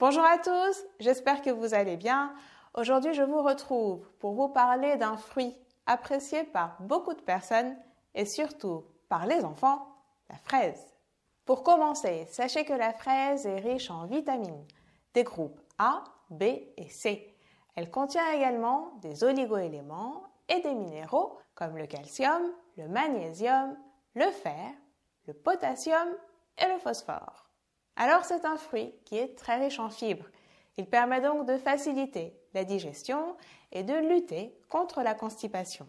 Bonjour à tous, j'espère que vous allez bien. Aujourd'hui, je vous retrouve pour vous parler d'un fruit apprécié par beaucoup de personnes et surtout par les enfants, la fraise. Pour commencer, sachez que la fraise est riche en vitamines des groupes A, B et C. Elle contient également des oligoéléments et des minéraux comme le calcium, le magnésium, le fer, le potassium et le phosphore alors c'est un fruit qui est très riche en fibres. Il permet donc de faciliter la digestion et de lutter contre la constipation.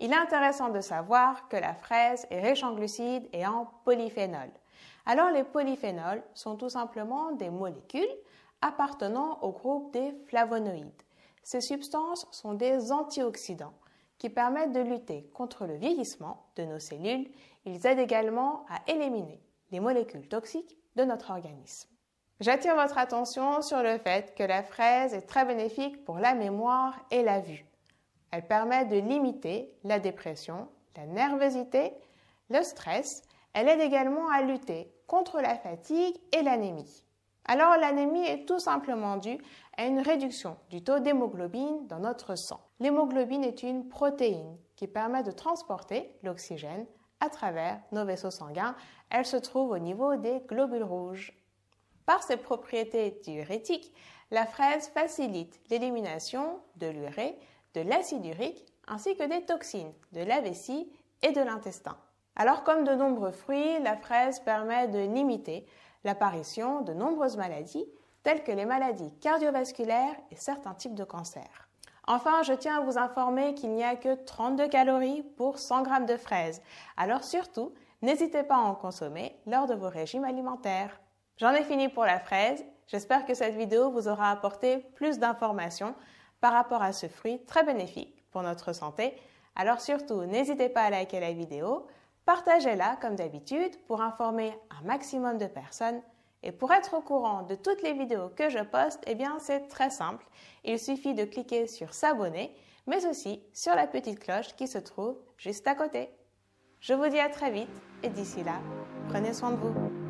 Il est intéressant de savoir que la fraise est riche en glucides et en polyphénols. Alors les polyphénols sont tout simplement des molécules appartenant au groupe des flavonoïdes. Ces substances sont des antioxydants qui permettent de lutter contre le vieillissement de nos cellules. Ils aident également à éliminer les molécules toxiques de notre organisme. J'attire votre attention sur le fait que la fraise est très bénéfique pour la mémoire et la vue. Elle permet de limiter la dépression, la nervosité, le stress. Elle aide également à lutter contre la fatigue et l'anémie. Alors l'anémie est tout simplement due à une réduction du taux d'hémoglobine dans notre sang. L'hémoglobine est une protéine qui permet de transporter l'oxygène à travers nos vaisseaux sanguins. Elle se trouve au niveau des globules rouges. Par ses propriétés diurétiques, la fraise facilite l'élimination de l'urée, de l'acide urique ainsi que des toxines de la vessie et de l'intestin. Alors comme de nombreux fruits, la fraise permet de limiter l'apparition de nombreuses maladies telles que les maladies cardiovasculaires et certains types de cancers. Enfin, je tiens à vous informer qu'il n'y a que 32 calories pour 100 g de fraises. Alors surtout, n'hésitez pas à en consommer lors de vos régimes alimentaires. J'en ai fini pour la fraise. J'espère que cette vidéo vous aura apporté plus d'informations par rapport à ce fruit très bénéfique pour notre santé. Alors surtout, n'hésitez pas à liker la vidéo, partagez-la comme d'habitude pour informer un maximum de personnes et pour être au courant de toutes les vidéos que je poste, eh bien c'est très simple. Il suffit de cliquer sur s'abonner, mais aussi sur la petite cloche qui se trouve juste à côté. Je vous dis à très vite et d'ici là, prenez soin de vous.